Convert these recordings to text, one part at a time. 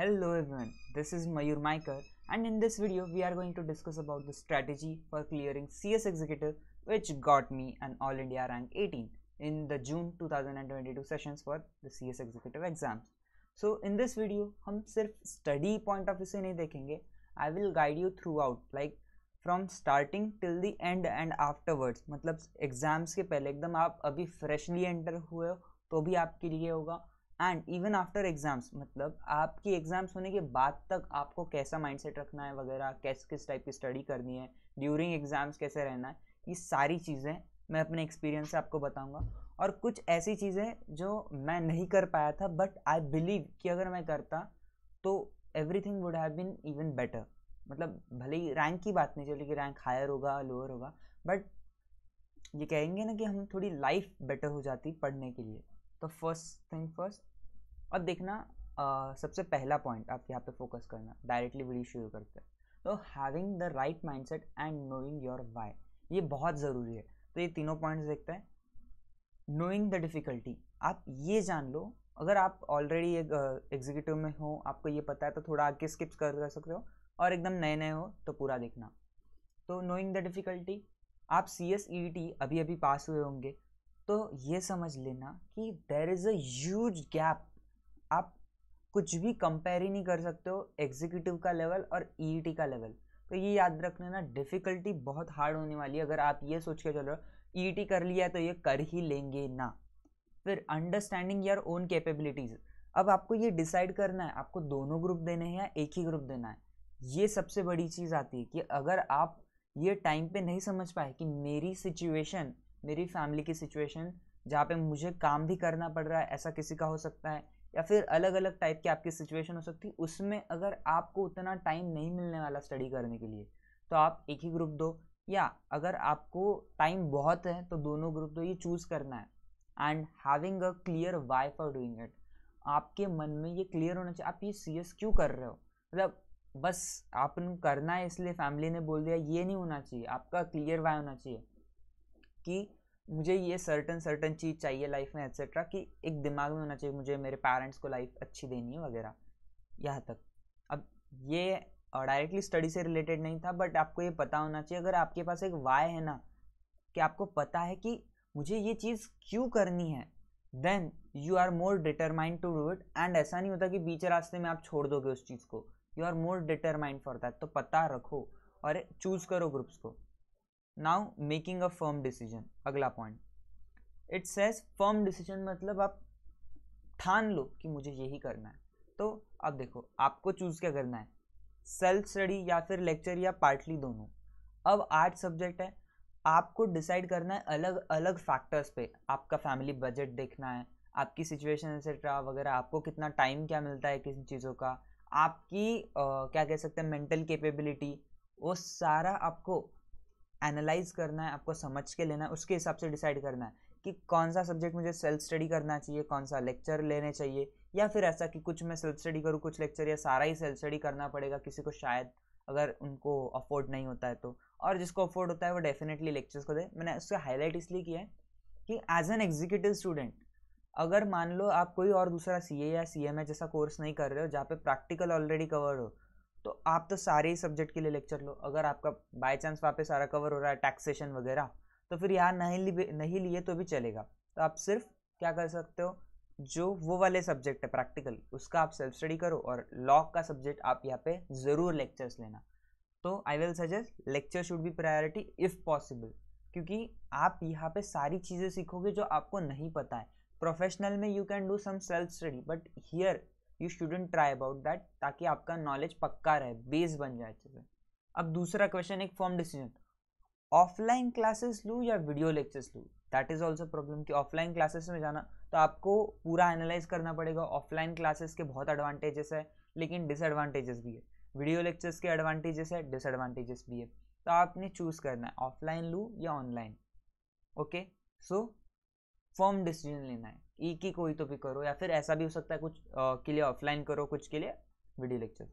Hello everyone, this is Mayur Maikar and in this video we are going to discuss about the strategy for clearing CS Executive which got me an All India rank 18 in the June 2022 sessions for the CS Executive exams. So in this video हम सिर्फ study point of view से नहीं देखेंगे I will guide you throughout like from starting till the end and afterwards मतलब exams के पहले एकदम आप अभी freshly enter हुए हो तो भी आपके लिए होगा एंड इवन आफ्टर एग्ज़ाम्स मतलब आपकी एग्ज़ाम्स होने के बाद तक आपको कैसा माइंडसेट रखना है वगैरह कैस किस टाइप की स्टडी करनी है ड्यूरिंग एग्ज़ाम्स कैसे रहना है ये सारी चीज़ें मैं अपने एक्सपीरियंस से आपको बताऊंगा और कुछ ऐसी चीज़ें जो मैं नहीं कर पाया था बट आई बिलीव कि अगर मैं करता तो everything would have been even better मतलब भले ही रैंक की बात नहीं चली कि रैंक हायर होगा लोअर होगा बट ये कहेंगे ना कि हम थोड़ी लाइफ बेटर हो जाती पढ़ने के लिए तो फर्स्ट थिंग फर्स्ट और देखना सबसे पहला पॉइंट आप यहाँ पे फोकस करना डायरेक्टली वीडियो शुरू करते हैं तो having the right mindset and knowing your why ये बहुत ज़रूरी है तो ये तीनों पॉइंट्स देखते हैं नोइंग द डिफ़िकल्टी आप ये जान लो अगर आप ऑलरेडी एक एग्जीक्यूटिव में हो आपको ये पता है तो थोड़ा आगे स्किप्स कर कर सकते हो और एकदम नए नए हो तो पूरा देखना तो नोइंग द डिफ़िकल्टी आप C S E e T अभी अभी पास हुए होंगे तो ये समझ लेना कि there is a huge gap आप कुछ भी कंपेयर ही नहीं कर सकते हो एग्जीक्यूटिव का लेवल और ई e e का लेवल तो ये याद रख लेना डिफ़िकल्टी बहुत हार्ड होने वाली है अगर आप ये सोच के चलो ई e कर लिया है तो ये कर ही लेंगे ना फिर अंडरस्टैंडिंग योर ओन कैपेबिलिटीज़ अब आपको ये डिसाइड करना है आपको दोनों ग्रुप देने हैं या एक ही ग्रुप देना है ये सबसे बड़ी चीज़ आती है कि अगर आप ये टाइम पे नहीं समझ पाए कि मेरी सिचुएशन मेरी फैमिली की सिचुएशन जहाँ पे मुझे काम भी करना पड़ रहा है ऐसा किसी का हो सकता है या फिर अलग अलग टाइप की आपकी सिचुएशन हो सकती है उसमें अगर आपको उतना टाइम नहीं मिलने वाला स्टडी करने के लिए तो आप एक ही ग्रुप दो या अगर आपको टाइम बहुत है तो दोनों ग्रुप दो ये चूज़ करना है and having a clear why for doing it आपके मन में ये क्लियर होना चाहिए आप ये सी एस क्यों कर रहे हो मतलब बस आपने करना है इसलिए फैमिली ने बोल दिया ये नहीं होना चाहिए आपका क्लियर वाई होना चाहिए कि मुझे ये सर्टन सर्टन चीज़ चाहिए लाइफ में एट्सेट्रा कि एक दिमाग में होना चाहिए मुझे मेरे पेरेंट्स को लाइफ अच्छी देनी है वगैरह यहाँ तक अब ये डायरेक्टली स्टडी से रिलेटेड नहीं था बट आपको ये पता होना चाहिए अगर आपके पास एक वाय है ना कि आपको पता है कि मुझे ये चीज़ क्यों करनी है then you are more determined to do it एंड ऐसा नहीं होता कि बीच रास्ते में आप छोड़ दोगे उस चीज़ को you are more determined for that तो पता रखो और चूज़ करो ग्रुप्स को now making a firm decision अगला point it says firm decision मतलब आप ठान लो कि मुझे यही करना है तो अब देखो आपको चूज़ क्या करना है सेल्फ स्टडी या फिर लेक्चर या पार्टली दोनों अब आर्ट सब्जेक्ट है आपको डिसाइड करना है अलग अलग फैक्टर्स पे आपका फैमिली बजट देखना है आपकी सिचुएशन एक्सेट्रा वगैरह आपको कितना टाइम क्या मिलता है किन चीज़ों का आपकी आ, क्या कह सकते हैं मेंटल कैपेबिलिटी वो सारा आपको एनालाइज करना है आपको समझ के लेना है उसके हिसाब से डिसाइड करना है कि कौन सा सब्जेक्ट मुझे सेल्फ स्टडी करना चाहिए कौन सा लेक्चर लेने चाहिए या फिर ऐसा कि कुछ मैं सेल्फ स्टडी करूँ कुछ लेक्चर या सारा ही सेल्फ स्टडी करना पड़ेगा किसी को शायद अगर उनको अफोर्ड नहीं होता है तो और जिसको अफोर्ड होता है वो डेफिनेटली लेक्चर्स को दे मैंने उसका हाईलाइट इसलिए किया है कि एज एन एग्जीक्यूटिव स्टूडेंट अगर मान लो आप कोई और दूसरा सी या सी जैसा कोर्स नहीं कर रहे हो जहाँ पे प्रैक्टिकल ऑलरेडी कवर हो तो आप तो सारे ही सब्जेक्ट के लिए लेक्चर लो अगर आपका बाय चांस वहाँ पे सारा कवर हो रहा है टैक्सेशन वगैरह तो फिर यहाँ नहीं लिए नहीं लिए तो भी चलेगा तो आप सिर्फ क्या कर सकते हो जो वो वाले सब्जेक्ट है प्रैक्टिकल उसका आप सेल्फ स्टडी करो और लॉ का सब्जेक्ट आप यहाँ पे ज़रूर लेक्चर्स लेना तो I will suggest lecture should be priority if possible क्योंकि आप यहाँ पे सारी चीज़ें सीखोगे जो आपको नहीं पता है प्रोफेशनल में you can do some self study but here you shouldn't try about that ताकि आपका नॉलेज पक्का रहे बेस बन जाए अच्छे से अब दूसरा क्वेश्चन एक फॉर्म डिसीजन ऑफलाइन क्लासेस लूँ या वीडियो लेक्चर्स लूँ दैट इज़ ऑल्सो प्रॉब्लम कि ऑफलाइन क्लासेस में जाना तो आपको पूरा एनालाइज करना पड़ेगा ऑफलाइन क्लासेस के बहुत एडवांटेजेस है लेकिन डिसएडवांटेजेस भी है वीडियो लेक्चर्स के एडवांटेजेस है डिसएडवांटेजेस भी है तो आपने चूज़ करना है ऑफलाइन लूँ या online okay so form decision लेना है ई की कोई तो भी करो या फिर ऐसा भी हो सकता है कुछ आ, के लिए ऑफलाइन करो कुछ के लिए video lecture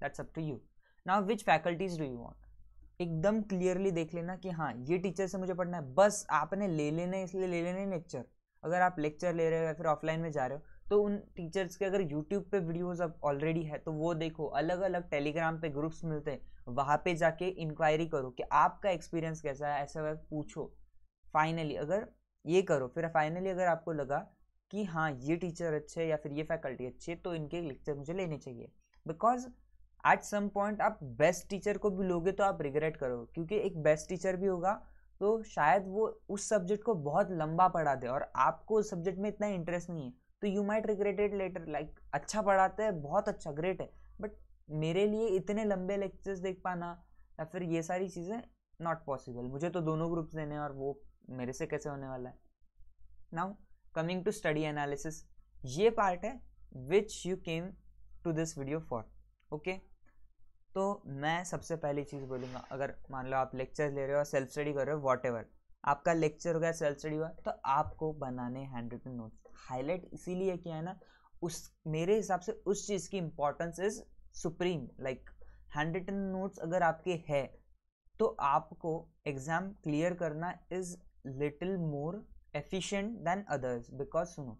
that's up to you now which faculties do you want एकदम क्लियरली देख लेना कि हाँ ये टीचर से मुझे पढ़ना है बस आपने ले लेने इसलिए ले लेने लेक्चर अगर आप लेक्चर ले रहे हो या फिर ऑफलाइन में जा रहे हो तो उन टीचर्स के अगर यूट्यूब पे वीडियोस अब ऑलरेडी है तो वो देखो अलग अलग टेलीग्राम पे ग्रुप्स मिलते हैं वहाँ पे जाके इंक्वायरी करो कि आपका एक्सपीरियंस कैसा है ऐसे पूछो फाइनली अगर ये करो फिर फाइनली अगर आपको लगा कि हाँ ये टीचर अच्छे है या फिर ये फैकल्टी अच्छी है तो इनके लेक्चर मुझे लेने चाहिए बिकॉज एट सम पॉइंट आप बेस्ट टीचर को भी लोगे तो आप रिग्रेट करोगे क्योंकि एक बेस्ट टीचर भी होगा तो शायद वो उस सब्जेक्ट को बहुत लंबा पढ़ा दे और आपको उस सब्जेक्ट में इतना इंटरेस्ट नहीं है तो you might regret it later like अच्छा पढ़ाते हैं बहुत अच्छा ग्रेट है बट मेरे लिए इतने लंबे लेक्चर्स देख पाना या फिर ये सारी चीज़ें नॉट पॉसिबल मुझे तो दोनों ग्रुप्स देने और वो मेरे से कैसे होने वाला है now coming to study analysis ये पार्ट है which you came to this video for okay तो मैं सबसे पहली चीज़ बोलूँगा अगर मान लो आप लेक्चर ले रहे हो सेल्फ स्टडी कर रहे हो वॉट एवर आपका लेक्चर हो गया सेल्फ स्टडी हुआ तो आपको बनाने हैंड रिटन नोट्स हाईलाइट इसीलिए किया है ना उस मेरे हिसाब से उस चीज़ की importance is supreme like handwritten notes अगर आपके है तो आपको एग्ज़ाम क्लियर करना is little more efficient than others because सुनो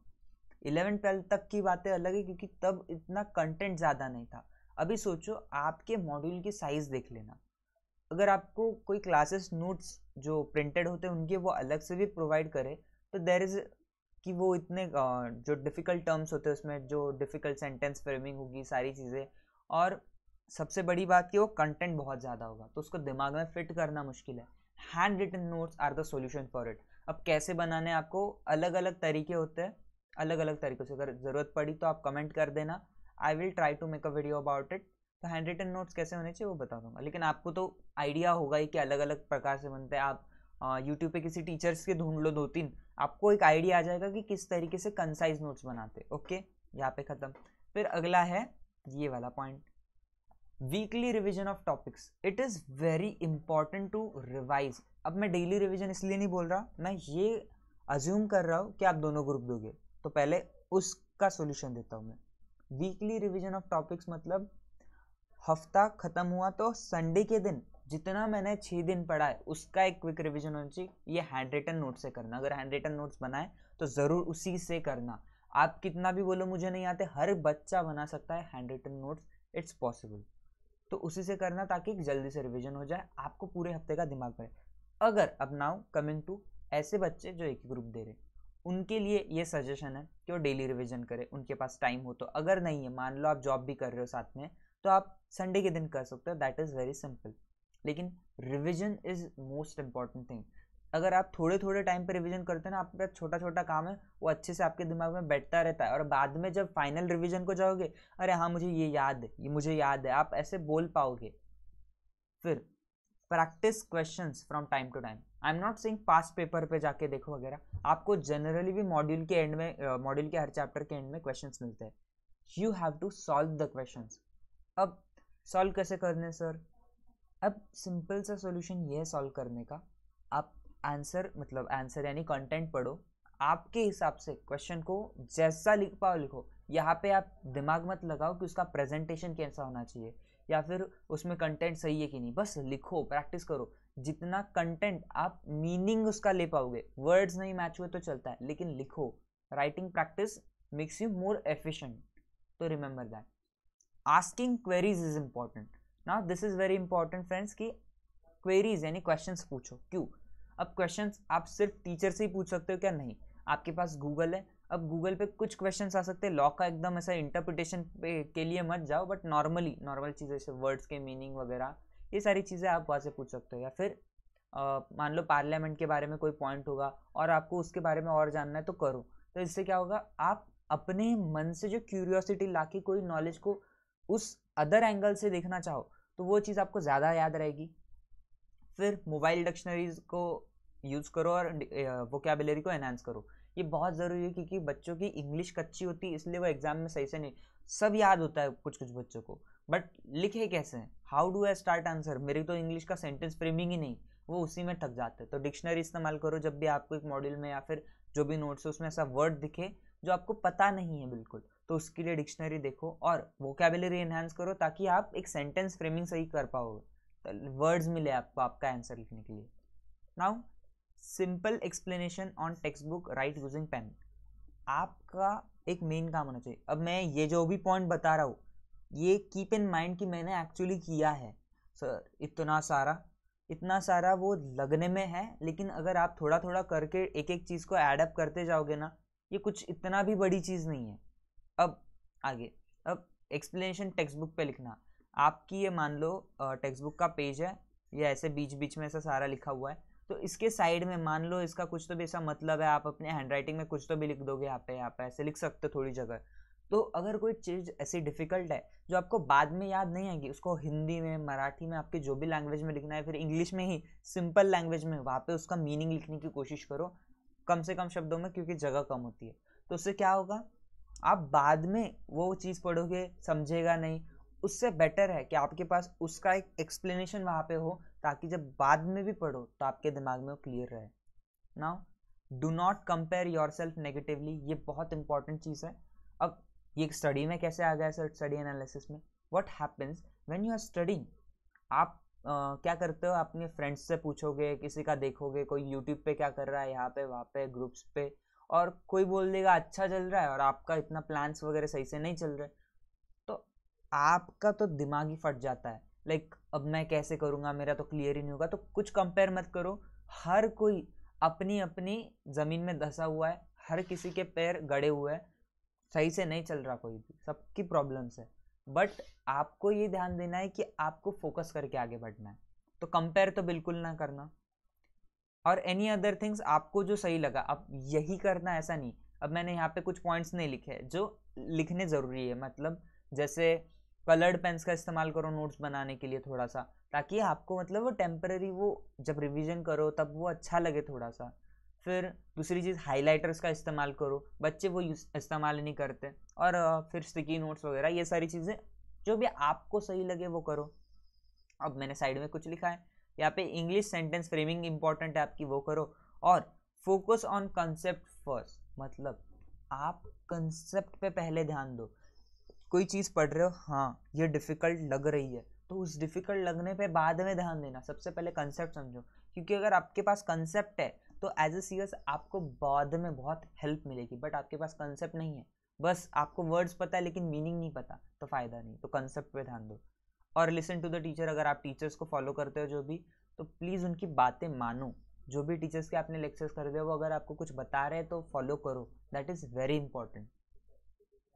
इलेवन ट्वेल्व तक की बातें अलग है क्योंकि तब इतना कंटेंट ज़्यादा नहीं था अभी सोचो आपके मॉड्यूल की साइज़ देख लेना अगर आपको कोई क्लासेस नोट्स जो प्रिंटेड होते हैं उनके वो अलग से भी प्रोवाइड करे तो देर इज़ कि वो इतने जो डिफ़िकल्ट टर्म्स होते हैं उसमें जो डिफ़िकल्ट सेंटेंस फ्रेमिंग होगी सारी चीज़ें और सबसे बड़ी बात कि वो कंटेंट बहुत ज़्यादा होगा तो उसको दिमाग में फिट करना मुश्किल है handwritten notes are the solution for it अब कैसे बनाने आपको अलग अलग तरीके होते हैं अलग अलग तरीक़ों से अगर ज़रूरत पड़ी तो आप कमेंट कर देना I will try to make a video about it तो हैंड रिटन नोट्स कैसे होने चाहिए वो बता दूंगा लेकिन आपको तो आइडिया होगा ही कि अलग अलग प्रकार से बनते हैं आप यूट्यूब पे किसी टीचर्स के ढूंढ लो दो तीन आपको एक आइडिया आ जाएगा कि किस तरीके से कंसाइज नोट्स बनाते ओके यहाँ पे ख़त्म फिर अगला है ये वाला point weekly revision of topics it is very important to revise अब मैं डेली रिविजन इसलिए नहीं बोल रहा मैं ये अज्यूम कर रहा हूँ कि आप दोनों ग्रुप दोगे तो पहले उसका सोल्यूशन देता हूँ मैं वीकली रिविजन ऑफ टॉपिक्स मतलब हफ्ता ख़त्म हुआ तो संडे के दिन जितना मैंने छः दिन पढ़ा है उसका एक क्विक रिविजन होना चाहिए ये हैंड रिटन नोट से करना अगर हैंड रिटन नोट्स बनाए तो ज़रूर उसी से करना आप कितना भी बोलो मुझे नहीं आते हर बच्चा बना सकता है handwritten notes it's possible तो उसी से करना ताकि जल्दी से रिविजन हो जाए आपको पूरे हफ्ते का दिमाग पड़े अगर अब नाउ कमिंग टू ऐसे बच्चे जो एक ग्रुप दे रहे उनके लिए ये सजेशन है कि वो डेली रिविजन करें उनके पास टाइम हो तो अगर नहीं है मान लो आप जॉब भी कर रहे हो साथ में तो आप संडे के दिन कर सकते हो दैट इज़ वेरी सिंपल लेकिन revision is most important thing अगर आप थोड़े थोड़े टाइम पर रिवीजन करते हैं ना आपका छोटा छोटा काम है वो अच्छे से आपके दिमाग में बैठता रहता है और बाद में जब फाइनल रिवीजन को जाओगे अरे हाँ मुझे ये याद है ये मुझे याद है आप ऐसे बोल पाओगे फिर practice question from time to time I am not saying past paper पे जाके देखो वगैरह आपको जनरली भी मॉड्यूल के एंड में मॉड्यूल uh, के हर चैप्टर के एंड में क्वेश्चन मिलते हैं you have to solve the question अब सॉल्व कैसे करने सर अब सिंपल सा सॉल्यूशन ये है सॉल्व करने का आंसर मतलब आंसर यानी कंटेंट पढ़ो आपके हिसाब से क्वेश्चन को जैसा लिख पाओ लिखो यहाँ पे आप दिमाग मत लगाओ कि उसका प्रेजेंटेशन कैसा होना चाहिए या फिर उसमें कंटेंट सही है कि नहीं बस लिखो प्रैक्टिस करो जितना कंटेंट आप मीनिंग उसका ले पाओगे वर्ड्स नहीं मैच हुए तो चलता है लेकिन लिखो writing practice makes you more efficient तो remember that asking queries is important ना this is very important friends कि क्वेरीज यानी क्वेश्चंस पूछो क्यों अब क्वेश्चन आप सिर्फ टीचर से ही पूछ सकते हो क्या नहीं आपके पास गूगल है अब गूगल पे कुछ क्वेश्चन आ सकते हैं लॉ का एकदम ऐसा इंटरप्रिटेशन पे के लिए मत जाओ बट नॉर्मली नॉर्मल चीज़ें जैसे वर्ड्स के मीनिंग वगैरह ये सारी चीज़ें आप वहाँ से पूछ सकते हो या फिर मान लो पार्लियामेंट के बारे में कोई पॉइंट होगा और आपको उसके बारे में और जानना है तो करो तो इससे क्या होगा आप अपने मन से जो क्यूरियोसिटी ला के कोई नॉलेज को उस अदर एंगल से देखना चाहो तो वो चीज़ आपको ज़्यादा याद रहेगी फिर मोबाइल डिक्शनरीज को यूज़ करो और वोकेबलरी को एनहांस करो ये बहुत ज़रूरी है क्योंकि बच्चों की इंग्लिश कच्ची होती है इसलिए वो एग्ज़ाम में सही से नहीं सब याद होता है कुछ कुछ बच्चों को बट लिखे कैसे हैं how do I start answer मेरी तो इंग्लिश का सेंटेंस फ्रेमिंग ही नहीं वो उसी में थक जाते हैं तो डिक्शनरी इस्तेमाल करो जब भी आपको एक मॉडल में या फिर जो भी नोट्स है उसमें ऐसा वर्ड दिखे जो आपको पता नहीं है बिल्कुल तो उसके लिए डिक्शनरी देखो और वोकेबलरी एनहेंस करो ताकि आप एक सेंटेंस फ्रेमिंग सही कर पाओगे वर्ड्स मिले आपको आपका आंसर लिखने के लिए now simple explanation on textbook write using pen आपका एक मेन काम होना चाहिए अब मैं ये जो भी पॉइंट बता रहा हूँ ये कीप इन माइंड कि मैंने एक्चुअली किया है सर इतना सारा इतना सारा वो लगने में है लेकिन अगर आप थोड़ा थोड़ा करके एक एक चीज़ को ऐडअप करते जाओगे ना ये कुछ इतना भी बड़ी चीज़ नहीं है अब आगे अब एक्सप्लेनेशन टेक्स्ट बुक पे लिखना आपकी ये मान लो टेक्स्ट बुक का पेज है या ऐसे बीच बीच में ऐसा सारा लिखा हुआ है तो इसके साइड में मान लो इसका कुछ तो भी ऐसा मतलब है आप अपने हैंड राइटिंग में कुछ तो भी लिख दोगे यहाँ पे यहाँ पे ऐसे लिख सकते हो थोड़ी जगह तो अगर कोई चीज़ ऐसी डिफ़िकल्ट है जो आपको बाद में याद नहीं आएगी उसको हिंदी में मराठी में आपके जो भी लैंग्वेज में लिखना है फिर इंग्लिश में ही सिंपल लैंग्वेज में वहाँ पे उसका मीनिंग लिखने की कोशिश करो कम से कम शब्दों में क्योंकि जगह कम होती है तो उससे क्या होगा आप बाद में वो चीज़ पढ़ोगे समझेगा नहीं उससे बेटर है कि आपके पास उसका एक एक्सप्लेनेशन वहाँ पे हो ताकि जब बाद में भी पढ़ो तो आपके दिमाग में वो क्लियर रहे now do not compare yourself negatively ये बहुत इंपॉर्टेंट चीज़ है अब ये स्टडी में कैसे आ गया सर स्टडी एनालिसिस में what happens when you are studying आप Uh, क्या करते हो अपने फ्रेंड्स से पूछोगे किसी का देखोगे कोई यूट्यूब पे क्या कर रहा है यहाँ पे वहाँ पे ग्रुप्स पे और कोई बोल देगा अच्छा चल रहा है और आपका इतना प्लान्स वगैरह सही से नहीं चल रहा है आपका तो दिमाग ही फट जाता है लाइक अब मैं कैसे करूँगा मेरा तो क्लियर ही नहीं होगा तो कुछ कंपेयर मत करो हर कोई अपनी अपनी ज़मीन में धसा हुआ है हर किसी के पैर गड़े हुए हैं सही से नहीं चल रहा कोई भी सबकी प्रॉब्लम्स है बट आपको ये ध्यान देना है कि आपको फोकस करके आगे बढ़ना है तो कंपेयर तो बिल्कुल ना करना और एनी अदर थिंग्स आपको जो सही लगा अब यही करना ऐसा नहीं अब मैंने यहाँ पे कुछ पॉइंट्स नहीं लिखे जो लिखने ज़रूरी है मतलब जैसे कलर्ड पेन्स का इस्तेमाल करो नोट्स बनाने के लिए थोड़ा सा ताकि आपको मतलब वो टेम्प्रेरी वो जब रिविज़न करो तब वो अच्छा लगे थोड़ा सा फिर दूसरी चीज़ हाइलाइटर्स का इस्तेमाल करो बच्चे वो इस्तेमाल नहीं करते और फिर स्टिकी नोट्स वगैरह ये सारी चीज़ें जो भी आपको सही लगे वो करो अब मैंने साइड में कुछ लिखा है यहाँ पे इंग्लिश सेंटेंस फ्रेमिंग इंपॉर्टेंट है आपकी वो करो और फोकस ऑन कंसेप्ट फर्स्ट मतलब आप कंसेप्ट पे पहले ध्यान दो कोई चीज़ पढ़ रहे हो हाँ ये डिफ़िकल्ट लग रही है तो उस डिफ़िकल्ट लगने पे बाद में ध्यान देना सबसे पहले कंसेप्ट समझो क्योंकि अगर आपके पास कंसेप्ट है तो एज ए सी आपको बाद में बहुत हेल्प मिलेगी बट आपके पास कंसेप्ट नहीं है बस आपको वर्ड्स पता है लेकिन मीनिंग नहीं पता तो फ़ायदा नहीं तो कंसेप्ट पे ध्यान दो और लिसन टू द टीचर अगर आप टीचर्स को फॉलो करते हो जो भी तो प्लीज़ उनकी बातें मानो जो भी टीचर्स के आपने लेक्चर्स कर दिए वो अगर आपको कुछ बता रहे हैं तो फॉलो करो that is very important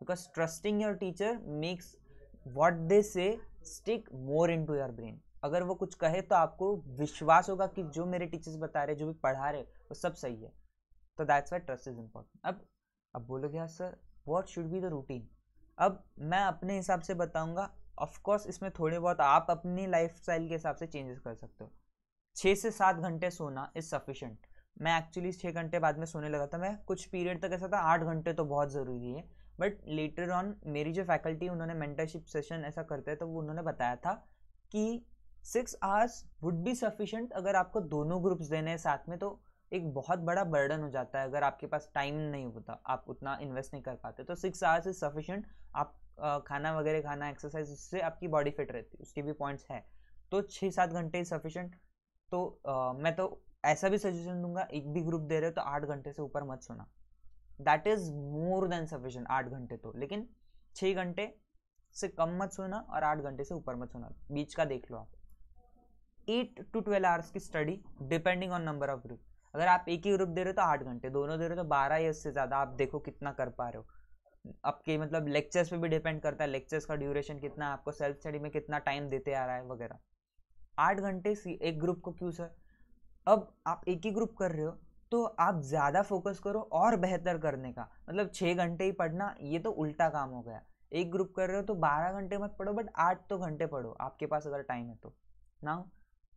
because trusting your teacher makes what they say stick more into your brain अगर वो कुछ कहे तो आपको विश्वास होगा कि जो मेरे टीचर्स बता रहे जो भी पढ़ा रहे वो सब सही है तो that's why trust is important अब अब बोलोगे यार sir what should be the routine अब मैं अपने हिसाब से बताऊँगा ऑफकोर्स इसमें थोड़े बहुत आप अपनी लाइफ स्टाइल के हिसाब से चेंजेस कर सकते हो छः से सात घंटे सोना इज़ सफिशेंट मैं एक्चुअली छः घंटे बाद में सोने लगा था मैं कुछ पीरियड तक ऐसा था आठ घंटे तो बहुत ज़रूरी है बट लेटर ऑन मेरी जो फैकल्टी उन्होंने मेंटरशिप सेशन ऐसा करते हैं तो वो उन्होंने बताया था कि six hours would be sufficient अगर आपको दोनों ग्रुप्स देने हैं साथ में तो एक बहुत बड़ा बर्डन हो जाता है अगर आपके पास टाइम नहीं होता आप उतना इन्वेस्ट नहीं कर पाते तो सिक्स आवर्स इज सफिशेंट आप खाना वगैरह खाना एक्सरसाइज उससे आपकी बॉडी फिट रहती है उसके भी पॉइंट्स है तो छः सात घंटे इज सफिशेंट तो आ, मैं तो ऐसा भी सजेशन दूंगा एक भी ग्रुप दे रहे हो तो आठ घंटे से ऊपर मत सुना that is more than sufficient आठ घंटे तो लेकिन छः घंटे से कम मत सोना और आठ घंटे से ऊपर मत सोना बीच का देख लो आप एट टू ट्वेल्व आवर्स की study depending on number of group अगर आप एक ही ग्रुप दे रहे हो तो आठ घंटे दोनों दे रहे हो तो बारह या उससे ज़्यादा आप देखो कितना कर पा रहे हो आपके मतलब लेक्चर्स पे भी डिपेंड करता है लेक्चर्स का ड्यूरेशन कितना आपको सेल्फ स्टडी में कितना टाइम देते आ रहा है वगैरह आठ घंटे एक ग्रुप को क्यों सर अब आप एक ही ग्रुप कर रहे हो तो आप ज़्यादा फोकस करो और बेहतर करने का मतलब छः घंटे ही पढ़ना ये तो उल्टा काम हो गया एक ग्रुप कर रहे हो तो बारह घंटे मत पढ़ो बट आठ तो घंटे पढ़ो आपके पास अगर टाइम है तो now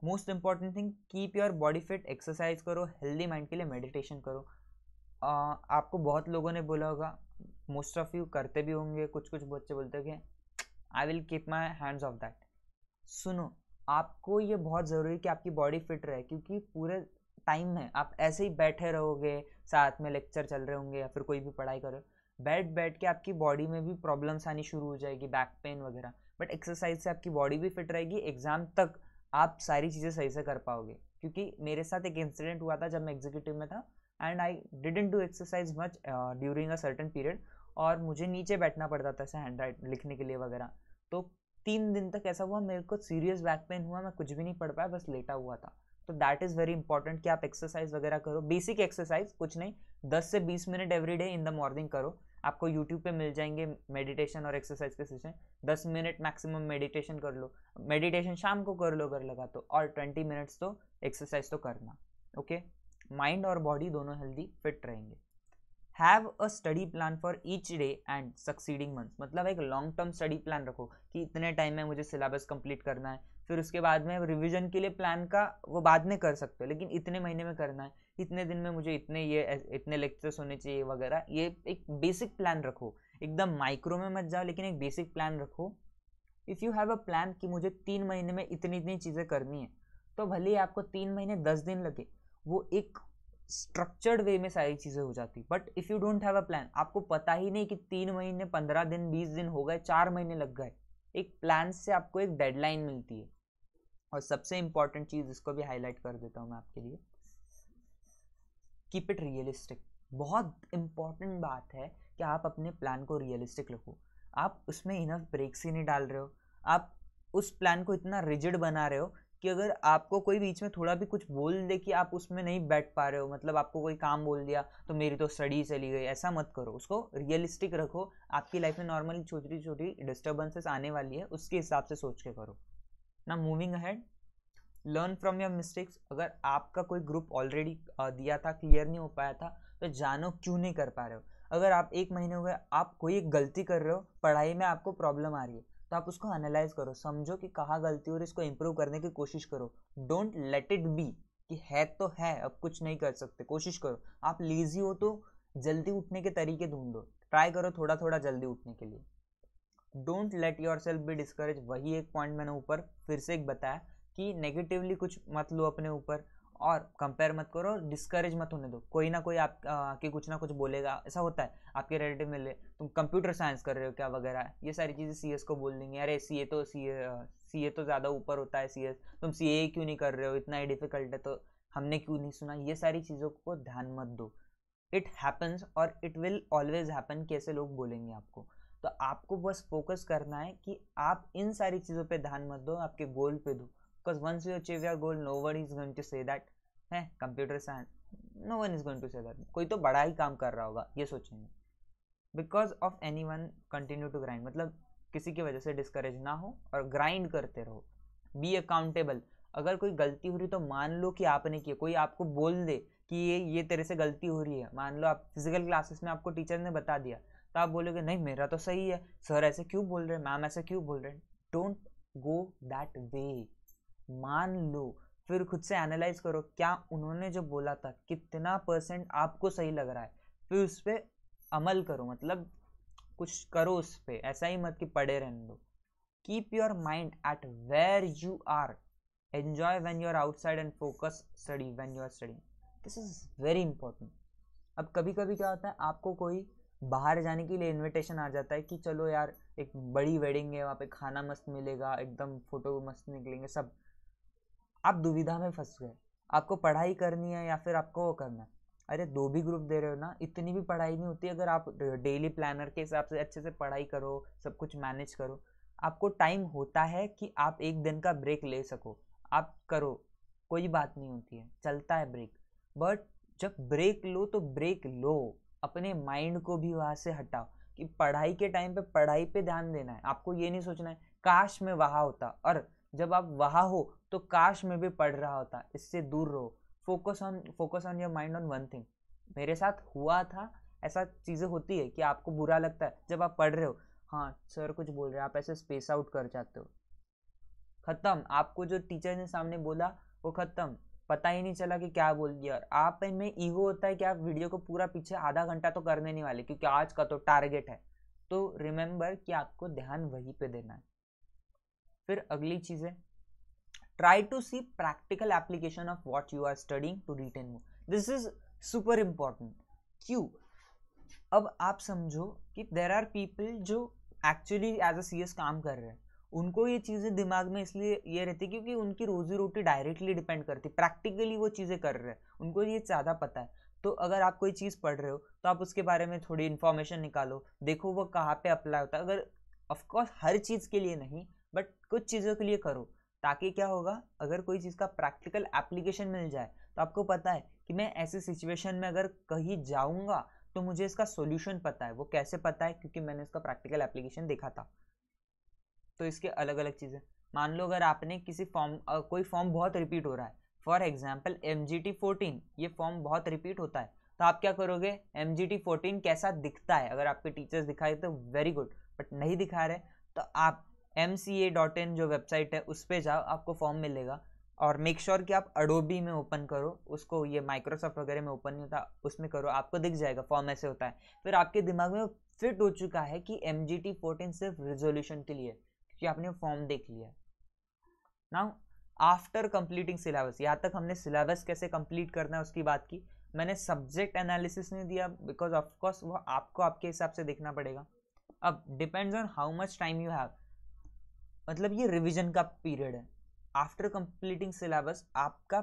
most important thing keep your body fit exercise करो हेल्दी माइंड के लिए मेडिटेशन करो आ, आपको बहुत लोगों ने बोला होगा मोस्ट ऑफ यू करते भी होंगे कुछ कुछ बच्चे बोलते हैं I will keep my hands off that सुनो आपको ये बहुत ज़रूरी है कि आपकी बॉडी फिट रहे क्योंकि पूरे टाइम है आप ऐसे ही बैठे रहोगे साथ में लेक्चर चल रहे होंगे या फिर कोई भी पढ़ाई करो बैठ बैठ के आपकी बॉडी में भी प्रॉब्लम्स आनी शुरू हो जाएगी बैक पेन वगैरह बट एक्सरसाइज से आपकी बॉडी भी फिट रहेगी एग्ज़ाम तक आप सारी चीज़ें सही से कर पाओगे क्योंकि मेरे साथ एक इंसिडेंट हुआ था जब मैं एग्जीक्यूटिव में था and I didn't do exercise much during a certain period और मुझे नीचे बैठना पड़ता था ऐसे हैंड राइट लिखने के लिए वगैरह तो तीन दिन तक ऐसा हुआ मेरे को सीरियस बैक पेन हुआ मैं कुछ भी नहीं पढ़ पाया बस लेटा हुआ था तो दैट इज़ वेरी इंपॉर्टेंट कि आप एक्सरसाइज वगैरह करो बेसिक एक्सरसाइज कुछ नहीं दस से बीस minute every day in the morning करो आपको यूट्यूब पे मिल जाएंगे मेडिटेशन और एक्सरसाइज के सेशन दस मिनट मैक्सिमम मेडिटेशन कर लो मेडिटेशन शाम को कर लो अगर लगा तो और ट्वेंटी मिनट्स तो एक्सरसाइज तो करना ओके माइंड और बॉडी दोनों हेल्दी फिट रहेंगे have a study plan for each day and succeeding month मतलब एक लॉन्ग टर्म स्टडी प्लान रखो कि इतने टाइम में मुझे सिलेबस कंप्लीट करना है फिर उसके बाद में रिविजन के लिए प्लान का वो बाद में कर सकते हो लेकिन इतने महीने में करना है इतने दिन में मुझे इतने ये इतने लेक्चर्स होने चाहिए वगैरह ये एक बेसिक प्लान रखो एकदम माइक्रो में मत जाओ लेकिन एक बेसिक प्लान रखो if you have a plan कि मुझे तीन महीने में इतनी इतनी चीज़ें करनी है तो भले ही आपको तीन महीने दस दिन लगे वो एक स्ट्रक्चर्ड वे में सारी चीज़ें हो जाती but if you don't have a plan आपको पता ही नहीं कि तीन महीने पंद्रह दिन बीस दिन हो गए चार महीने लग गए एक प्लान से आपको एक डेडलाइन मिलती है और सबसे इंपॉर्टेंट चीज़ इसको भी हाईलाइट कर देता हूँ मैं आपके लिए कीप इट रियलिस्टिक बहुत इंपॉर्टेंट बात है कि आप अपने प्लान को रियलिस्टिक रखो आप उसमें इनफ ब्रेक्स ही नहीं डाल रहे हो आप उस प्लान को इतना रिजिड बना रहे हो कि अगर आपको कोई बीच में थोड़ा भी कुछ बोल दे कि आप उसमें नहीं बैठ पा रहे हो मतलब आपको कोई काम बोल दिया तो मेरी तो स्टडी चली गई ऐसा मत करो उसको रियलिस्टिक रखो आपकी लाइफ में नॉर्मली छोटी छोटी डिस्टर्बेंसेस आने वाली है उसके हिसाब से सोच के करो ना moving ahead learn from your mistakes अगर आपका कोई ग्रुप ऑलरेडी दिया था क्लियर नहीं हो पाया था तो जानो क्यों नहीं कर पा रहे हो अगर आप एक महीने हो गए आप कोई एक गलती कर रहे हो पढ़ाई में आपको प्रॉब्लम आ रही है तो आप उसको एनालाइज करो समझो कि कहाँ गलती हो और इसको इम्प्रूव करने की कोशिश करो डोंट लेट इट बी कि है तो है अब कुछ नहीं कर सकते कोशिश करो आप लेजी हो तो जल्दी उठने के तरीके ढूंढो ट्राई करो थोड़ा थोड़ा जल्दी उठने के लिए don't let yourself be discourage वही एक पॉइंट मैंने ऊपर फिर से एक बताया कि नेगेटिवली कुछ मत लो अपने ऊपर और कंपेयर मत करो डिस्करेज मत होने दो कोई ना कोई आप आ, कुछ ना कुछ बोलेगा ऐसा होता है आपके रिलेटिव में ले तुम कंप्यूटर साइंस कर रहे हो क्या वगैरह ये सारी चीज़ें सी को बोल देंगे अरे सी तो सी सी तो ज़्यादा ऊपर होता है सी तुम सी क्यों नहीं कर रहे हो इतना ही डिफिकल्ट है तो हमने क्यों नहीं सुना ये सारी चीज़ों को ध्यान मत दो इट हैपन्स और इट विल ऑलवेज हैपन कैसे लोग बोलेंगे आपको तो आपको बस फोकस करना है कि आप इन सारी चीज़ों पे ध्यान मत दो आपके गोल पे दो because once you achieve your goal no one is going to say that है computer science no one is going to say that कोई तो बड़ा ही काम कर रहा होगा ये सोचेंगे because of any one continue to grind मतलब किसी की वजह से डिस्करेज ना हो और ग्राइंड करते रहो बी अकाउंटेबल अगर कोई गलती हो रही तो मान लो कि आपने किया कोई आपको बोल दे कि ये ये तेरे से गलती हो रही है मान लो आप फिजिकल क्लासेस में आपको टीचर ने बता दिया तो आप बोलोगे नहीं मेरा तो सही है सर ऐसे क्यों बोल रहे हैं मैम ऐसे क्यों बोल रहे हैं डोंट गो दैट वे मान लो फिर खुद से एनालाइज करो क्या उन्होंने जो बोला था कितना परसेंट आपको सही लग रहा है फिर उस पर अमल करो मतलब कुछ करो उस पर ऐसा ही मत कि पड़े रहने दो keep your mind at where you are enjoy when you are outside and focus study when you are study this is very important अब कभी कभी क्या होता है आपको कोई बाहर जाने के लिए इनविटेशन आ जाता है कि चलो यार एक बड़ी वेडिंग है वहाँ पे खाना मस्त मिलेगा एकदम फ़ोटो मस्त निकलेंगे सब आप दुविधा में फंस गए आपको पढ़ाई करनी है या फिर आपको वो करना है अरे दो भी ग्रुप दे रहे हो ना इतनी भी पढ़ाई नहीं होती अगर आप डेली प्लानर के हिसाब से अच्छे से पढ़ाई करो सब कुछ मैनेज करो आपको टाइम होता है कि आप एक दिन का ब्रेक ले सको आप करो कोई बात नहीं होती है चलता है ब्रेक बट जब ब्रेक लो तो ब्रेक लो अपने माइंड को भी वहाँ से हटाओ कि पढ़ाई के टाइम पे पढ़ाई पे ध्यान देना है आपको ये नहीं सोचना है काश मैं वहाँ होता और जब आप वहाँ हो तो काश में भी पढ़ रहा होता इससे दूर रहो focus on focus on your mind on one thing मेरे साथ हुआ था ऐसा चीज़ें होती है कि आपको बुरा लगता है जब आप पढ़ रहे हो हाँ सर कुछ बोल रहे हैं आप ऐसे स्पेस आउट कर जाते हो ख़त्म आपको जो टीचर ने सामने बोला वो ख़त्म पता ही नहीं चला कि क्या बोल दिया और आप में ईगो होता है कि आप वीडियो को पूरा पीछे आधा घंटा तो करने नहीं वाले क्योंकि आज का तो टारगेट है तो रिमेंबर कि आपको ध्यान वहीं पे देना है फिर अगली चीज़ है try to see practical application of what you are studying to retain more this is super important क्यों अब आप समझो कि देर आर पीपल जो एक्चुअली एज अ सी काम कर रहे हैं उनको ये चीज़ें दिमाग में इसलिए ये रहती है क्योंकि उनकी रोजी रोटी डायरेक्टली डिपेंड करती है प्रैक्टिकली वो चीज़ें कर रहे हैं उनको ये ज़्यादा पता है तो अगर आप कोई चीज़ पढ़ रहे हो तो आप उसके बारे में थोड़ी इन्फॉर्मेशन निकालो देखो वो कहाँ पे अप्लाई होता है अगर ऑफकोर्स हर चीज़ के लिए नहीं बट कुछ चीज़ों के लिए करो ताकि क्या होगा अगर कोई चीज़ का प्रैक्टिकल एप्लीकेशन मिल जाए तो आपको पता है कि मैं ऐसी सिचुएशन में अगर कहीं जाऊँगा तो मुझे इसका सोल्यूशन पता है वो कैसे पता है क्योंकि मैंने इसका प्रैक्टिकल एप्लीकेशन देखा था तो इसके अलग अलग चीज़ें मान लो अगर आपने किसी फॉर्म कोई फॉर्म बहुत रिपीट हो रहा है for example M G T fourteen ये फॉर्म बहुत रिपीट होता है तो आप क्या करोगे एम जी टी फोर्टीन कैसा दिखता है अगर आपके टीचर्स दिखाए तो वेरी गुड बट नहीं दिखा रहे तो आप M C A dot in जो वेबसाइट है उस पर जाओ आपको फॉर्म मिलेगा और मेक श्योर sure कि आप अडोबी में ओपन करो उसको ये माइक्रोसॉफ्ट वगैरह में ओपन नहीं होता उसमें करो आपको दिख जाएगा फॉर्म ऐसे होता है फिर आपके दिमाग में फिट हो चुका है कि एम जी टी फोर्टीन सिर्फ रिजोल्यूशन के लिए क्योंकि आपने फॉर्म देख लिया नाउ आफ्टर कंप्लीटिंग सिलेबस यहाँ तक हमने सिलेबस कैसे कंप्लीट करना है उसकी बात की मैंने सब्जेक्ट एनालिसिस नहीं दिया बिकॉज ऑफकोर्स वो आपको आपके हिसाब से देखना पड़ेगा अब depends on how much time you have मतलब ये रिविजन का पीरियड है आफ्टर कंप्लीटिंग सिलेबस आपका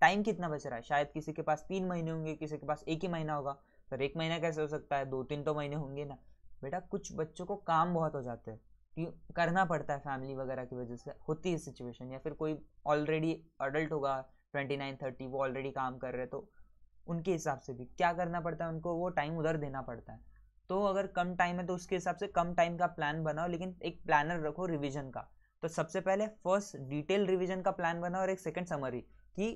टाइम कितना बच रहा है शायद किसी के पास तीन महीने होंगे किसी के पास एक ही महीना होगा सर एक महीना कैसे हो सकता है दो तीन तो महीने होंगे ना बेटा कुछ बच्चों को काम बहुत हो जाते हैं कि करना पड़ता है फैमिली वगैरह की वजह से होती है सिचुएशन या फिर कोई ऑलरेडी अडल्ट होगा ट्वेंटी नाइन थर्टी वो ऑलरेडी काम कर रहे तो उनके हिसाब से भी क्या करना पड़ता है उनको वो टाइम उधर देना पड़ता है तो अगर कम टाइम है तो उसके हिसाब से कम टाइम का प्लान बनाओ लेकिन एक प्लानर रखो रिविजन का तो सबसे पहले फर्स्ट डिटेल रिविजन का प्लान बनाओ और एक सेकेंड समरी कि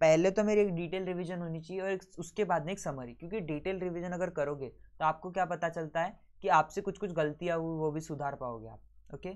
पहले तो मेरी एक डिटेल रिविजन होनी चाहिए और उसके बाद में एक समरी क्योंकि डिटेल रिविजन अगर करोगे तो आपको क्या पता चलता है कि आपसे कुछ कुछ गलतियाँ हुई वो भी सुधार पाओगे आप ओके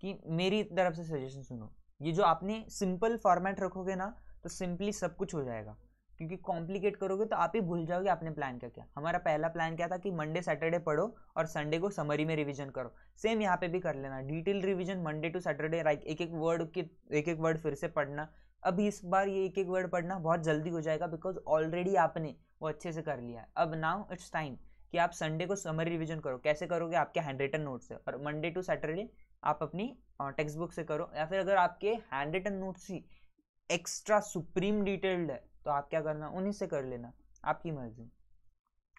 कि मेरी तरफ से सजेशन सुनो ये जो आपने सिंपल फॉर्मेट रखोगे ना तो सिंपली सब कुछ हो जाएगा क्योंकि कॉम्प्लिकेट करोगे तो आप ही भूल जाओगे आपने प्लान क्या किया हमारा पहला प्लान क्या था कि मंडे सैटरडे पढ़ो और संडे को समरी में रिवीजन करो सेम यहाँ पे भी कर लेना detail revision Monday to Saturday एक एक वर्ड के एक एक वर्ड फिर से पढ़ना अब इस बार ये एक एक वर्ड पढ़ना बहुत जल्दी हो जाएगा बिकॉज ऑलरेडी आपने वो अच्छे से कर लिया है अब नाउ इट्स टाइम कि आप संडे को समरी रिविजन करो कैसे करोगे आपके हैंड रिटन नोट से और मंडे टू सैटरडे आप अपनी टेक्स्ट बुक से करो या फिर अगर आपके हैंड रिटन नोट्स ही एक्स्ट्रा सुप्रीम डिटेल्ड है तो आप क्या करना उन्हीं से कर लेना आपकी मर्जी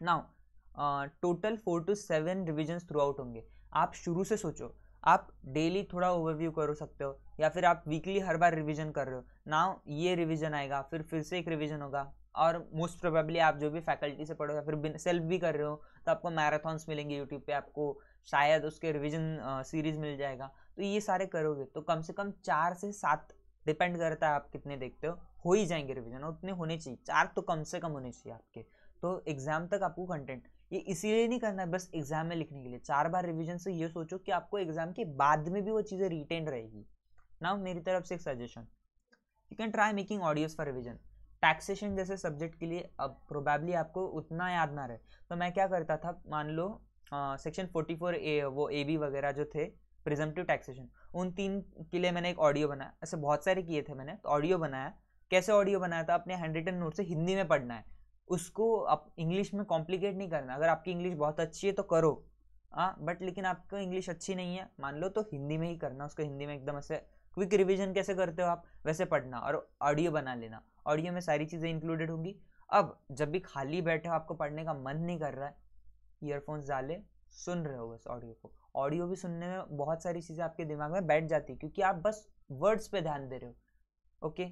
now total four to seven revisions throughout होंगे आप शुरू से सोचो आप डेली थोड़ा ओवरव्यू कर सकते हो या फिर आप वीकली हर बार रिविजन कर रहे हो नाउ ये रिविजन आएगा फिर फिर से एक रिविजन होगा और मोस्ट प्रोबेबली आप जो भी फैकल्टी से पढ़ो या फिर सेल्फ भी कर रहे हो तो आपको मैराथन्स मिलेंगे यूट्यूब पे आपको शायद उसके रिविजन सीरीज मिल जाएगा तो ये सारे करोगे तो कम से कम चार से सात डिपेंड करता है आप कितने देखते हो हो ही जाएंगे रिविजन उतने होने चाहिए चार तो कम से कम होने चाहिए आपके तो एग्ज़ाम तक आपको कंटेंट ये इसीलिए नहीं करना है बस एग्ज़ाम में लिखने के लिए चार बार रिविजन से ये सोचो कि आपको एग्ज़ाम के बाद में भी वो चीज़ें रिटेन रहेगी नाउ मेरी तरफ से एक suggestion you can try making audios for revision taxation जैसे सब्जेक्ट के लिए अब प्रोबेबली आपको उतना याद ना रहे तो मैं क्या करता था मान लो सेक्शन फोर्टी फोर ए वो ए बी वगैरह जो थे प्रिजम्पटिव टैक्सेशन उन तीन के लिए मैंने एक ऑडियो बनाया ऐसे बहुत सारे किए थे मैंने तो ऑडियो बनाया कैसे ऑडियो बनाया था अपने हैंड रिटन नोट से हिंदी में पढ़ना है उसको आप इंग्लिश में कॉम्प्लिकेट नहीं करना अगर आपकी इंग्लिश बहुत अच्छी है तो करो हाँ बट लेकिन आपको इंग्लिश अच्छी नहीं है मान लो तो हिंदी में ही करना उसको हिंदी में एकदम ऐसे क्विक रिविजन कैसे करते हो आप वैसे पढ़ना और ऑडियो बना लेना ऑडियो में सारी चीज़ें इंक्लूडेड होंगी अब जब भी खाली बैठे हो आपको पढ़ने का मन नहीं कर रहा है ईयरफोन्स डाले सुन रहे हो बस ऑडियो को ऑडियो भी सुनने में बहुत सारी चीज़ें आपके दिमाग में बैठ जाती है क्योंकि आप बस वर्ड्स पे ध्यान दे रहे हो okay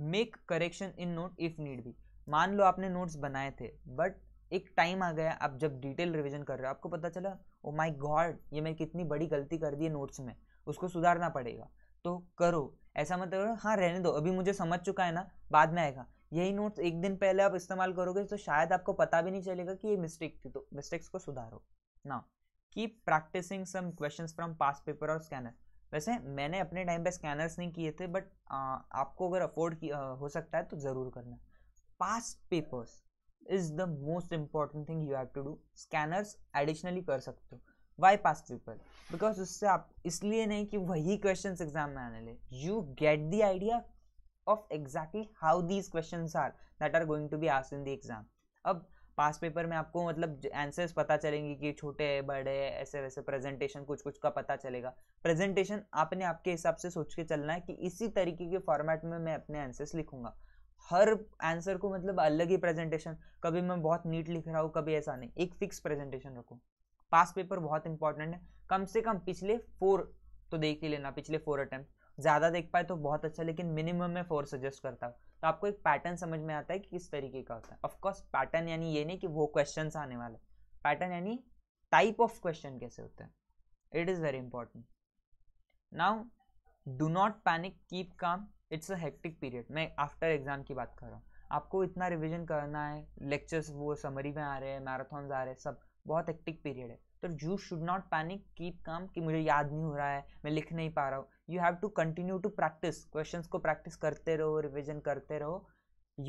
make correction in note if need भी मान लो आपने नोट्स बनाए थे बट एक टाइम आ गया आप जब डिटेल रिविजन कर रहे हो आपको पता चला ओ माई गॉड ये मैं कितनी बड़ी गलती कर दी है नोट्स में उसको सुधारना पड़ेगा तो करो ऐसा मत करो हाँ रहने दो अभी मुझे समझ चुका है ना बाद में आएगा यही नोट्स एक दिन पहले आप इस्तेमाल करोगे तो शायद आपको पता भी नहीं चलेगा कि ये मिस्टेक थी तो मिस्टेक्स को सुधारो ना keep practising some question from past paper और स्कैनर वैसे मैंने अपने टाइम पे स्कैनर्स नहीं किए थे बट आपको अगर अफोर्ड हो सकता है तो ज़रूर करना past papers is the most important thing you have to do scanners additionally कर सकते हो वाई पास पेपर बिकॉज उससे आप इसलिए नहीं कि वही क्वेश्चन एग्जाम में आने लें you get the idea of exactly how these question are that are going to be asked in the exam अब पास पेपर में आपको मतलब आंसर्स पता चलेंगे कि छोटे है बड़े है ऐसे वैसे प्रेजेंटेशन कुछ कुछ का पता चलेगा प्रेजेंटेशन आपने आपके हिसाब से सोच के चलना है कि इसी तरीके के फॉर्मेट में मैं अपने आंसर्स लिखूंगा हर आंसर को मतलब अलग ही प्रेजेंटेशन कभी मैं बहुत नीट लिख रहा हूँ कभी ऐसा नहीं एक फिक्स प्रेजेंटेशन रखो पास पेपर बहुत इंपॉर्टेंट है कम से कम पिछले फोर तो देख ही लेना पिछले फोर अटैम्प्ट ज़्यादा देख पाए तो बहुत अच्छा लेकिन मिनिमम मैं फोर सजेस्ट करता हूँ तो आपको एक पैटर्न समझ में आता है कि किस तरीके का होता है ऑफकोर्स पैटर्न यानी ये नहीं कि वो क्वेश्चन आने वाले पैटर्न यानी टाइप ऑफ क्वेश्चन कैसे होते हैं it is very important now do not panic keep calm it's a hectic period मैं आफ्टर एग्जाम की बात कर रहा हूँ आपको इतना रिविजन करना है लेक्चर्स वो समरी में आ रहे हैं मैराथॉन्स आ रहे हैं सब बहुत हेक्टिक पीरियड है तो you should not panic keep calm कि मुझे याद नहीं हो रहा है मैं लिख नहीं पा रहा हूँ you have to continue to practise questions को प्रैक्टिस करते रहो रिविजन करते रहो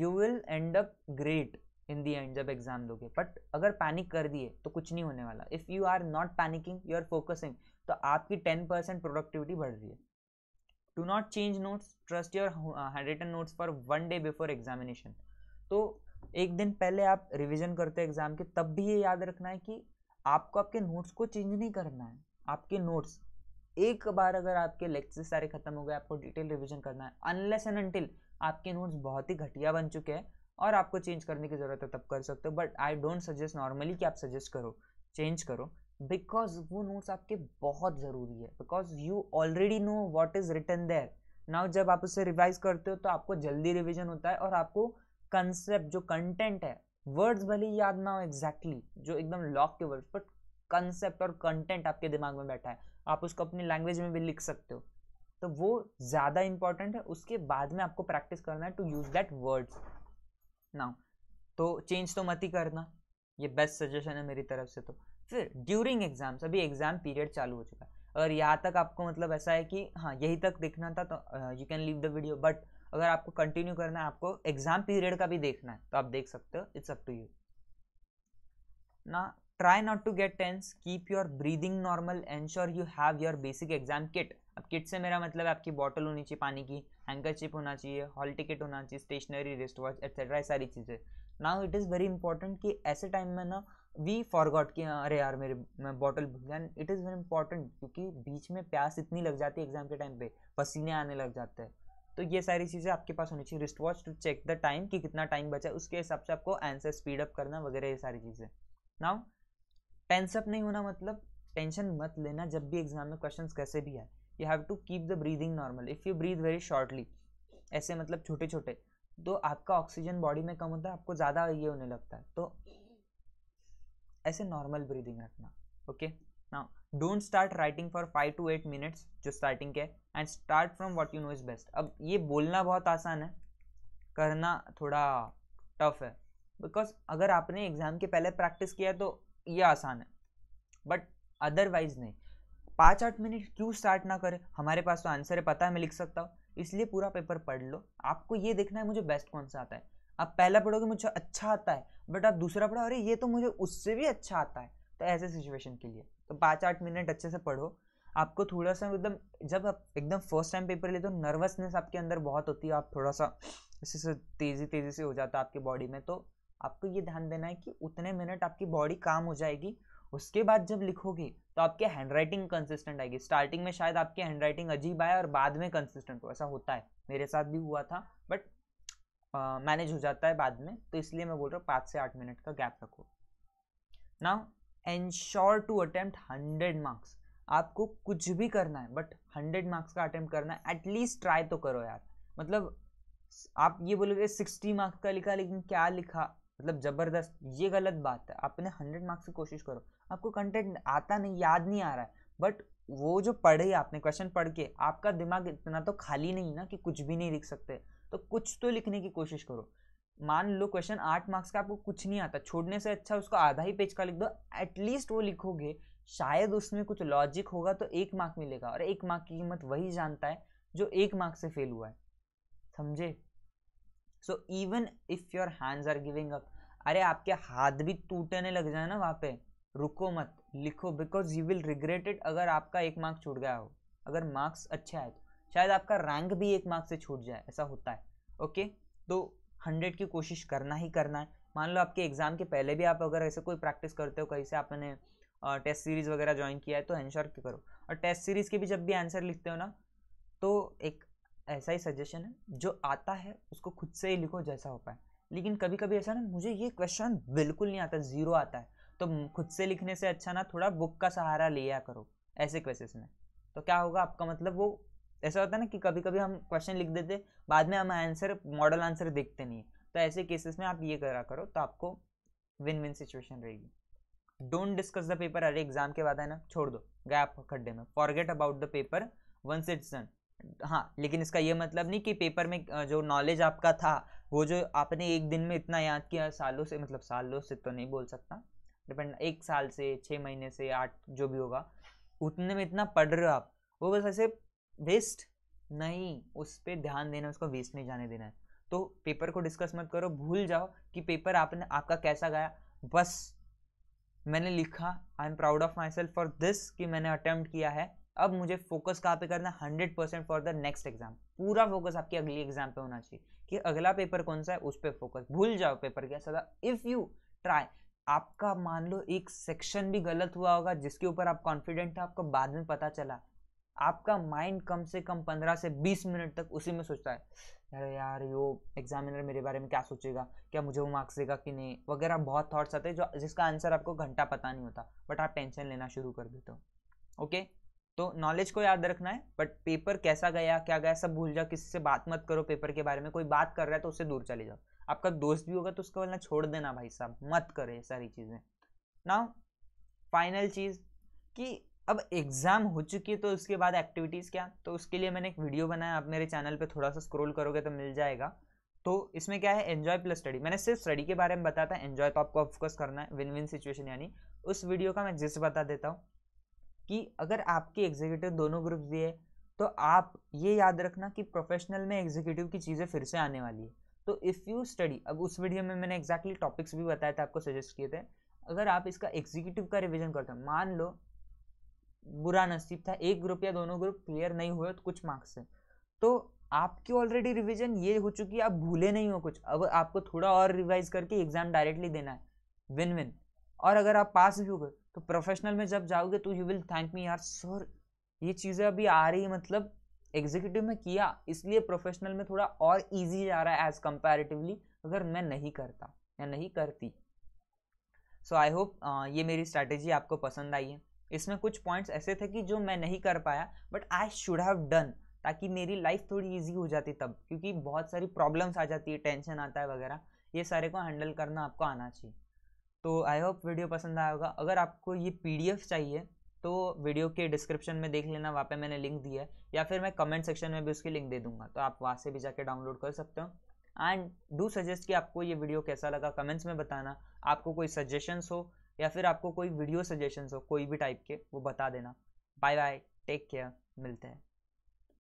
you will end up great in the end जब एग्जाम दोगे बट अगर पैनिक कर दिए तो कुछ नहीं होने वाला if you are not panicking you are focusing तो आपकी टेन परसेंट प्रोडक्टिविटी बढ़ रही है do not change notes trust your handwritten notes for one day before examination तो एक दिन पहले आप रिविजन करते हो एग्जाम के तब भी ये याद रखना है कि आपको आपके नोट्स को चेंज नहीं करना है आपके नोट्स एक बार अगर आपके लेक्चर सारे खत्म हो गए आपको डिटेल रिविजन करना है अनलेस एंड अनटिल आपके नोट्स बहुत ही घटिया बन चुके हैं और आपको चेंज करने की ज़रूरत है तब कर सकते हो but I don't suggest normally कि आप सजेस्ट करो चेंज करो बिकॉज वो नोट्स आपके बहुत ज़रूरी है because you already know what is written there now जब आप उसे रिवाइज करते हो तो आपको जल्दी रिविजन होता है और आपको कंसेप्ट जो कंटेंट है वर्ड्स भले ही याद ना हो एग्जैक्टली exactly, जो एकदम लॉक के वर्ड्स बट कंसेप्ट और कंटेंट आपके दिमाग में बैठा है आप उसको अपनी लैंग्वेज में भी लिख सकते हो तो वो ज़्यादा इंपॉर्टेंट है उसके बाद में आपको प्रैक्टिस करना है टू यूज़ दैट वर्ड्स ना तो चेंज तो मत ही करना ये बेस्ट सजेशन है मेरी तरफ से तो फिर ड्यूरिंग एग्जाम्स अभी एग्ज़ाम पीरियड चालू हो चुका है अगर यहाँ तक आपको मतलब ऐसा है कि हाँ यही तक देखना था तो you can leave the video but अगर आपको कंटिन्यू करना है आपको एग्ज़ाम पीरियड का भी देखना है तो आप देख सकते हो इट्स अप टू यू ना try not to get tense keep your breathing normal ensure you have your basic exam kit अब किट से मेरा मतलब है आपकी बॉटल होनी चाहिए पानी की हैंकर चिप होना चाहिए हॉल टिकट होना चाहिए स्टेशनरी रिस्ट वॉच एक्सेट्रा ये सारी चीज़ें now it is very important कि ऐसे टाइम में ना वी फॉरगॉट कि अरे यार मेरे मैं बॉटल भूल गया इट इज़ वेरी इंपॉर्टेंट क्योंकि बीच में प्यास इतनी लग जाती है एग्जाम के टाइम पे पसीने आने लग जाते हैं तो ये सारी चीज़ें आपके पास होनी चाहिए wrist watch to check the time कि कितना टाइम बचा उसके हिसाब से आपको आंसर स्पीड अप करना वगैरह ये सारी चीज़ें नाउ टेंसअप नहीं होना मतलब टेंशन मत लेना जब भी एग्जाम में क्वेश्चन कैसे भी आए you have to keep the breathing normal if you breathe very shortly ऐसे मतलब छोटे छोटे तो आपका ऑक्सीजन बॉडी में कम होता है आपको ज़्यादा ये होने लगता है तो ऐसे नॉर्मल ब्रीदिंग रखना okay now don't start writing for five to eight minutes जो स्टार्टिंग के end start from what you know is best अब ये बोलना बहुत आसान है करना थोड़ा टफ है बिकॉज अगर आपने एग्ज़ाम के पहले प्रैक्टिस किया तो ये आसान है बट अदरवाइज नहीं पाँच आठ मिनट क्यों स्टार्ट ना करें हमारे पास तो आंसर है पता है मैं लिख सकता हूँ इसलिए पूरा पेपर पढ़ लो आपको ये देखना है मुझे बेस्ट कौन सा आता है आप पहला पढ़ोगे मुझे अच्छा आता है बट आप दूसरा पढ़ो अरे ये तो मुझे उससे भी अच्छा आता है तो ऐसे सिचुएशन के लिए तो पाँच आठ मिनट अच्छे से पढ़ो आपको थोड़ा सा एकदम मतलब, जब आप एकदम फर्स्ट टाइम पेपर लेते हो नर्वसनेस आपके अंदर बहुत होती है आप थोड़ा सा इससे तेज़ी तेज़ी से हो जाता है आपके बॉडी में तो आपको ये ध्यान देना है कि उतने मिनट आपकी बॉडी काम हो जाएगी उसके बाद जब लिखोगे तो आपके हैंड राइटिंग कंसिस्टेंट आएगी स्टार्टिंग में शायद आपकी हैंड राइटिंग अजीब आए और बाद में कंसिस्टेंट हो ऐसा होता है मेरे साथ भी हुआ था बट मैनेज हो जाता है बाद में तो इसलिए मैं बोल रहा हूँ पाँच से आठ मिनट का गैप रखो now ensure to attempt hundred marks आपको कुछ भी करना है बट हंड्रेड मार्क्स का अटेम्प्ट करना है एटलीस्ट ट्राई तो करो यार मतलब आप ये बोलोगे सिक्सटी मार्क्स का लिखा लेकिन क्या लिखा मतलब ज़बरदस्त ये गलत बात है आपने हंड्रेड मार्क्स की कोशिश करो आपको कंटेंट आता नहीं याद नहीं आ रहा है बट वो जो पढ़े आपने क्वेश्चन पढ़ के आपका दिमाग इतना तो खाली नहीं ना कि कुछ भी नहीं लिख सकते तो कुछ तो लिखने की कोशिश करो मान लो क्वेश्चन आठ मार्क्स का आपको कुछ नहीं आता छोड़ने से अच्छा उसको आधा ही पेज का लिख दो एटलीस्ट वो लिखोगे शायद उसमें कुछ लॉजिक होगा तो एक मार्क मिलेगा और एक मार्क की कीमत वही जानता है जो एक मार्क से फेल हुआ है समझे so even if your hands are giving up अरे आपके हाथ भी टूटने लग जाए ना वहाँ पे रुको मत लिखो because you will regret it अगर आपका एक मार्क्स छूट गया हो अगर मार्क्स अच्छा है तो शायद आपका रैंक भी एक मार्क्स से छूट जाए ऐसा होता है ओके तो हंड्रेड की कोशिश करना ही करना है मान लो आपके एग्ज़ाम के पहले भी आप अगर ऐसे कोई प्रैक्टिस करते हो कहीं से आपने टेस्ट सीरीज़ वगैरह ज्वाइन किया है तो एंश्योर करो और टेस्ट सीरीज़ के भी जब भी आंसर लिखते हो ना तो एक ऐसा ही सजेशन है जो आता है उसको खुद से ही लिखो जैसा हो पाए लेकिन कभी कभी ऐसा ना मुझे ये क्वेश्चन बिल्कुल नहीं आता ज़ीरो आता है तो खुद से लिखने से अच्छा ना थोड़ा बुक का सहारा लिया करो ऐसे क्वेश्चन में तो क्या होगा आपका मतलब वो ऐसा होता है ना कि कभी कभी हम क्वेश्चन लिख देते बाद में हम आंसर मॉडल आंसर देखते नहीं तो ऐसे केसेस में आप ये करा करो तो आपको विन विन सिचुएशन रहेगी डोंट डिस्कस द पेपर अरे एग्जाम के बाद है ना छोड़ दो गैप खड्डे में forget about the paper once it's done हाँ लेकिन इसका यह मतलब नहीं कि पेपर में जो नॉलेज आपका था वो जो आपने एक दिन में इतना याद किया सालों से मतलब सालों से तो नहीं बोल सकता डिपेंड एक साल से छः महीने से आठ जो भी होगा उतने में इतना पढ़ रहे हो आप वो बस ऐसे वेस्ट नहीं उस पर ध्यान देना उसको वेस्ट नहीं जाने देना है तो पेपर को डिस्कस मत करो भूल जाओ कि पेपर आपने आपका कैसा गया बस मैंने लिखा I am proud of myself for this कि मैंने अटैम्प्ट किया है अब मुझे फोकस कहाँ पे करना hundred percent for the next exam पूरा फोकस आपकी अगली एग्जाम पे होना चाहिए कि अगला पेपर कौन सा है उस पर फोकस भूल जाओ पेपर क्या सदा इफ़ यू ट्राई आपका मान लो एक सेक्शन भी गलत हुआ होगा जिसके ऊपर आप कॉन्फिडेंट था आपको बाद में पता चला आपका माइंड कम से कम पंद्रह से बीस मिनट तक उसी में सोचता है अरे यार यो एग्जामिनर मेरे बारे में क्या सोचेगा क्या मुझे वो मार्क्स देगा कि नहीं वगैरह बहुत थॉट्स आते हैं जो जिसका आंसर आपको घंटा पता नहीं होता बट आप टेंशन लेना शुरू कर देते हो ओके तो नॉलेज को याद रखना है बट पेपर कैसा गया क्या गया सब भूल जाओ किसी से बात मत करो पेपर के बारे में कोई बात कर रहा है तो उससे दूर चले जाओ आपका दोस्त भी होगा तो उसका वरना छोड़ देना भाई साहब मत करें सारी चीज़ें ना फाइनल चीज़ कि अब एग्ज़ाम हो चुकी है तो उसके बाद एक्टिविटीज़ क्या तो उसके लिए मैंने एक वीडियो बनाया आप मेरे चैनल पर थोड़ा सा स्क्रोल करोगे तो मिल जाएगा तो इसमें क्या है एन्जॉय प्लस स्टडी मैंने सिर्फ स्टडी के बारे में बताया था एन्जॉय तो आपको ऑफकोर्स करना है विन विन सिचुएशन यानी उस वीडियो का मैं जिस बता देता हूँ कि अगर आपके एग्जीक्यूटिव दोनों ग्रुप भी है तो आप ये याद रखना कि प्रोफेशनल में एग्जीक्यूटिव की चीज़ें फिर से आने वाली है तो इफ़ यू स्टडी अब उस वीडियो में मैंने एग्जैक्टली exactly टॉपिक्स भी बताए थे आपको सजेस्ट किए थे अगर आप इसका एग्जीक्यूटिव का रिविजन करते हो मान लो बुरा नसीब था एक ग्रुप या दोनों ग्रुप क्लियर नहीं हुए तो कुछ मार्क्स से तो आपकी ऑलरेडी रिविजन ये हो चुकी है आप भूले नहीं हो कुछ अब आपको थोड़ा और रिवाइज करके एग्जाम डायरेक्टली देना है विन विन और अगर आप पास भी हो गए तो प्रोफेशनल में जब जाओगे तो यू विल थैंक मी यार सर ये चीज़ें अभी आ रही मतलब एग्जीक्यूटिव में किया इसलिए प्रोफेशनल में थोड़ा और ईजी जा रहा है एज कंपेरेटिवली अगर मैं नहीं करता या नहीं करती सो आई होप ये मेरी स्ट्रैटेजी आपको पसंद आई है इसमें कुछ पॉइंट्स ऐसे थे कि जो मैं नहीं कर पाया but I should have done ताकि मेरी लाइफ थोड़ी ईजी हो जाती तब क्योंकि बहुत सारी प्रॉब्लम्स आ जाती है टेंशन आता है वगैरह ये सारे को हैंडल करना आपको आना चाहिए तो आई होप वीडियो पसंद आया होगा अगर आपको ये पी चाहिए तो वीडियो के डिस्क्रिप्शन में देख लेना वहाँ पे मैंने लिंक दिया है या फिर मैं कमेंट सेक्शन में भी उसकी लिंक दे दूंगा तो आप वहाँ से भी जाके डाउनलोड कर सकते हो एंड डू सजेस्ट कि आपको ये वीडियो कैसा लगा कमेंट्स में बताना आपको कोई सजेशंस हो या फिर आपको कोई वीडियो सजेशंस हो कोई भी टाइप के वो बता देना बाय बाय टेक केयर मिलते हैं